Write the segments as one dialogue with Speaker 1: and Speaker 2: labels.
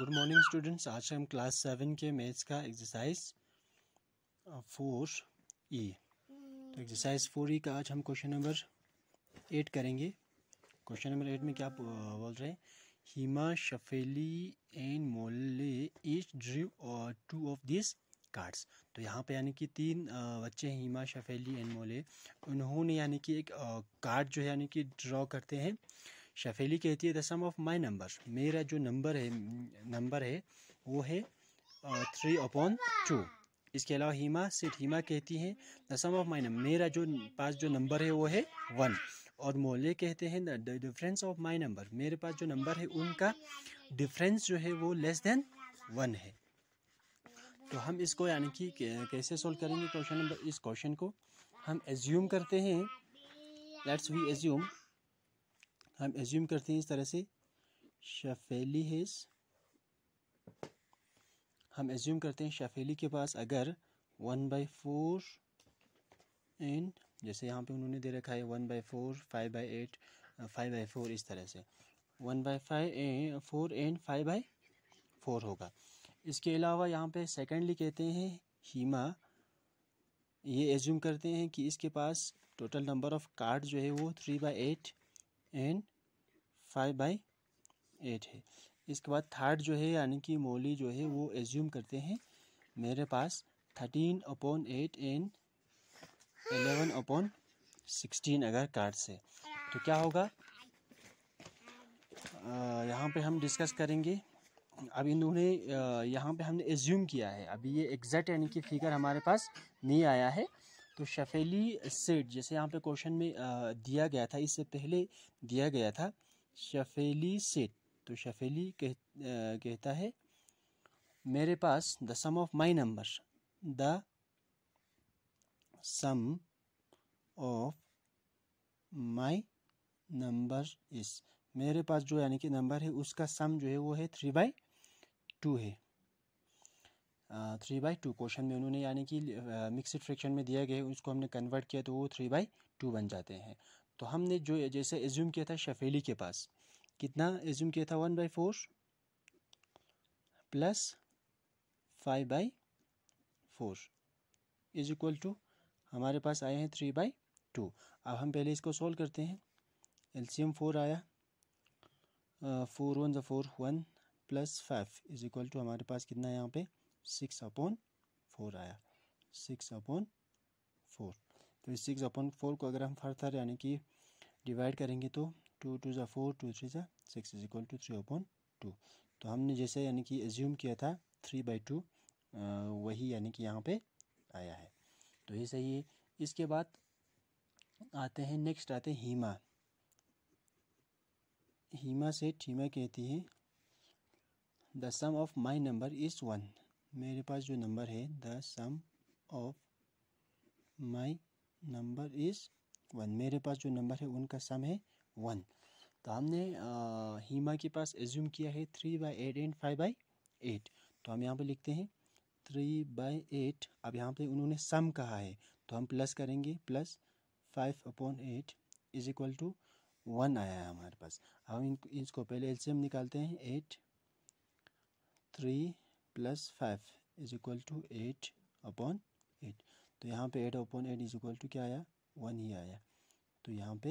Speaker 1: good morning students आज हम class seven के मैथ्स का एक्सरसाइज फोर ई तो एक्सरसाइज फोर ई का आज हम क्वेश्चन नंबर एट करेंगे क्वेश्चन नंबर एट में क्या uh, बोल रहे हैं हिमा शफेली एंड मोले ईच ड्रीव और टू ऑफ दिस कार्ड्स तो यहाँ पे यानी कि तीन uh, बच्चे हैं हिमा शफेली एंड मोले उन्होंने यानी कि एक कार्ड uh, जो है यानी कि ड्रॉ करते हैं शफेली कहती है the sum of my number मेरा जो नंबर है नंबर है वो है थ्री अपॉन टू इसके अलावा हीमा सिट हीमा कहती है the sum of my number मेरा जो पास जो नंबर है वो है वन और मोले कहते हैं the difference of my number मेरे पास जो नंबर है उनका डिफरेंस जो है वो लेस देन वन है तो हम इसको यानी कि कैसे सोल्व करेंगे क्वेश्चन नंबर इस क्वेश्चन को हम एज्यूम करते हैं लेट्स वी एज्यूम हम एज्यूम करते हैं इस तरह से शफेली हिज हम एज्यूम करते हैं शफेली के पास अगर वन बाई फोर एंड जैसे यहाँ पे उन्होंने दे रखा है one by four five by eight five by four इस तरह से one by five four and five by four होगा इसके अलावा यहाँ पे सेकेंडली कहते हैं हीमा ये एज्यूम करते हैं कि इसके पास टोटल नंबर ऑफ़ कार्ड जो है वो three by eight and five by eight है इसके बाद थर्ड जो है यानी कि मोली जो है वो एज्यूम करते हैं मेरे पास thirteen upon eight and eleven upon sixteen अगर कार्ड से तो क्या होगा यहाँ पे हम डिस्कस करेंगे अब इन्होंने यहाँ पे हमने एज्यूम किया है अभी ये एग्जैक्ट यानी कि फिगर हमारे पास नहीं आया है तो शफेली सेट जैसे यहाँ पे क्वेश्चन में दिया गया था इससे पहले दिया गया था शफेली सेट तो शफेली कह, कहता है मेरे पास the sum of my number the sum of my number इस मेरे पास जो यानी कि नंबर है उसका सम जो है वो है थ्री बाई टू है थ्री बाई टू क्वेश्चन में उन्होंने यानी कि मिक्सड फ्रैक्शन में दिया गया है उसको हमने कन्वर्ट किया तो वो थ्री बाई टू बन जाते हैं तो हमने जो जैसे एज्यूम किया था शफेली के पास कितना एज्यूम किया था one by four plus five by four is equal to हमारे पास आए हैं थ्री बाई टू अब हम पहले इसको सॉल्व करते हैं एल्सीम फोर आया फोर वन जो four one plus five is equal to हमारे पास कितना यहाँ पे सिक्स अपॉन फोर आया सिक्स अपॉन फोर तो इस सिक्स अपॉन फोर को अगर हम फर्थर यानी कि डिवाइड करेंगे तो टू टू ज़ा फोर टू थ्री ज़ा six is equal to three upon two तो हमने जैसे यानी कि एज्यूम किया था थ्री बाई टू वही यानी कि यहाँ पे आया है तो ये सही है इसके बाद आते हैं नेक्स्ट आते हैं हीमा हीमा से ठीमा कहती है the sum of my number is one मेरे पास जो नंबर है the sum of my number is one मेरे पास जो नंबर है उनका सम है वन तो हमने हीमा के पास एज्यूम किया है three by eight and five by eight तो हम यहाँ पे लिखते हैं थ्री बाई एट अब यहाँ पे उन्होंने सम कहा है तो हम प्लस करेंगे plus five upon eight is equal to one आया है हमारे पास हम इन इसको पहले एल्सियम निकालते हैं eight three plus five is equal to eight upon eight तो यहाँ पे eight upon eight is equal to क्या आया वन ही आया तो यहाँ पे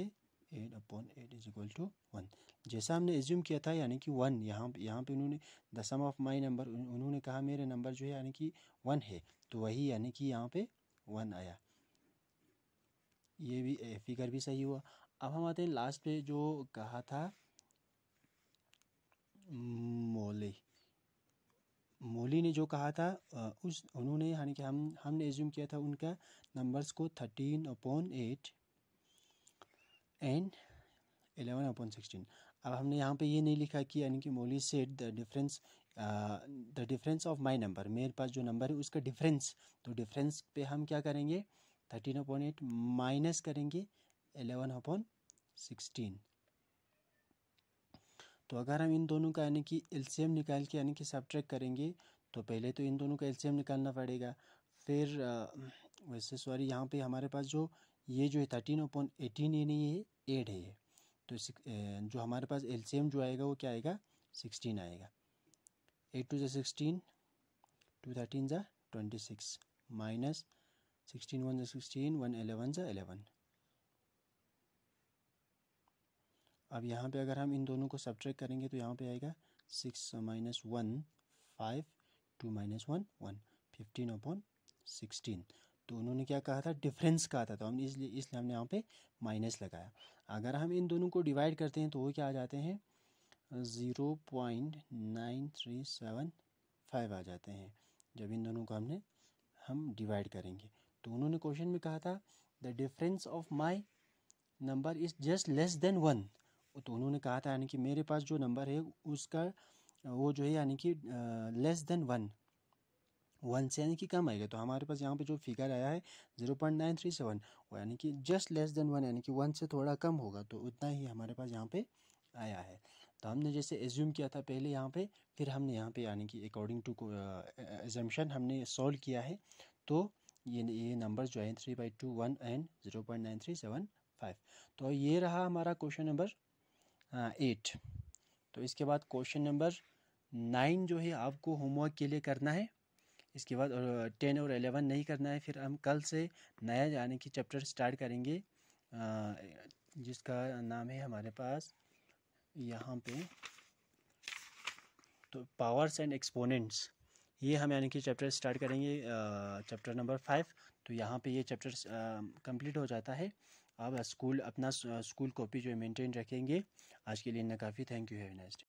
Speaker 1: eight upon eight is equal to one जैसा हमने एज्यूम किया था यानी कि वन यहाँ यहाँ पे उन्होंने the sum of my number उन्होंने कहा मेरे नंबर जो है यानी कि वन है तो वही यानी कि यहाँ पे वन आया ये भी फिगर भी सही हुआ अब हम आते हैं लास्ट पे जो कहा था मोले मोली ने जो कहा था उस उन्होंने यानी कि हम हमने एज्यूम किया था उनका नंबर्स को thirteen upon eight and eleven upon sixteen अब हमने यहाँ पे ये नहीं लिखा कि यानी कि मोली सेट the difference the difference of my number मेरे पास जो नंबर है उसका डिफरेंस तो डिफरेंस पे हम क्या करेंगे थर्टीन अपॉन एट माइनस करेंगे एलेवन अपॉन सिक्सटीन तो अगर हम इन दोनों का यानी कि एल्शियम निकाल के यानी कि सब्ट्रैक्ट करेंगे तो पहले तो इन दोनों का एल्शियम निकालना पड़ेगा फिर वैसे सॉरी यहाँ पे हमारे पास जो ये जो है थर्टीन अपॉन एटीन ये नहीं है एड है तो जो हमारे पास एल्शियम जो आएगा वो क्या आएगा सिक्सटीन आएगा एट टू जै सिक्सटीन टू थर्टीन ज़ा twenty six minus sixteen one ज़ा सिक्सटीन वन एलेवन ज़ा एलेवन अब यहाँ पे अगर हम इन दोनों को सब्ट्रैक्ट करेंगे तो यहाँ पे आएगा six minus one five two minus one one fifteen upon sixteen तो उन्होंने क्या कहा था डिफरेंस कहा था तो हम इसलिए इसलिए हमने यहाँ पे माइनस लगाया अगर हम इन दोनों को डिवाइड करते हैं तो वो क्या आ जाते हैं zero point nine three seven five आ जाते हैं जब इन दोनों को हमने हम डिवाइड करेंगे तो उन्होंने क्वेश्चन में कहा था the difference of my number is just less than one तो उन्होंने कहा था यानी कि मेरे पास जो नंबर है उसका वो जो है यानी कि लेस देन वन वन से यानी कि कम आएगा तो हमारे पास यहाँ पे जो फिगर आया है zero point nine three seven यानी कि जस्ट लेस देन वन यानी कि वन से थोड़ा कम होगा तो उतना ही हमारे पास यहाँ पे आया है तो हमने जैसे एज्यूम किया था पहले यहाँ पे फिर हमने यहाँ पे यानी कि अकॉर्डिंग टू एजम्पन हमने सॉल्व किया है तो ये ये नंबर जो है three by two one and zero point nine three seven five तो ये रहा हमारा क्वेश्चन नंबर एट हाँ, तो इसके बाद क्वेश्चन नंबर नाइन जो है आपको होमवर्क के लिए करना है इसके बाद टेन और एलेवन नहीं करना है फिर हम कल से नया जाने की चैप्टर स्टार्ट करेंगे जिसका नाम है हमारे पास यहाँ पे तो पावर्स एंड एक्सपोनेंट्स ये हम यानी कि चैप्टर स्टार्ट करेंगे चैप्टर नंबर फाइव तो यहाँ पे ये चैप्टर कंप्लीट हो जाता है अब स्कूल अपना स्कूल कॉपी जो है मेंटेन रखेंगे आज के लिए इतना काफ़ी थैंक यू हैव नेस्ट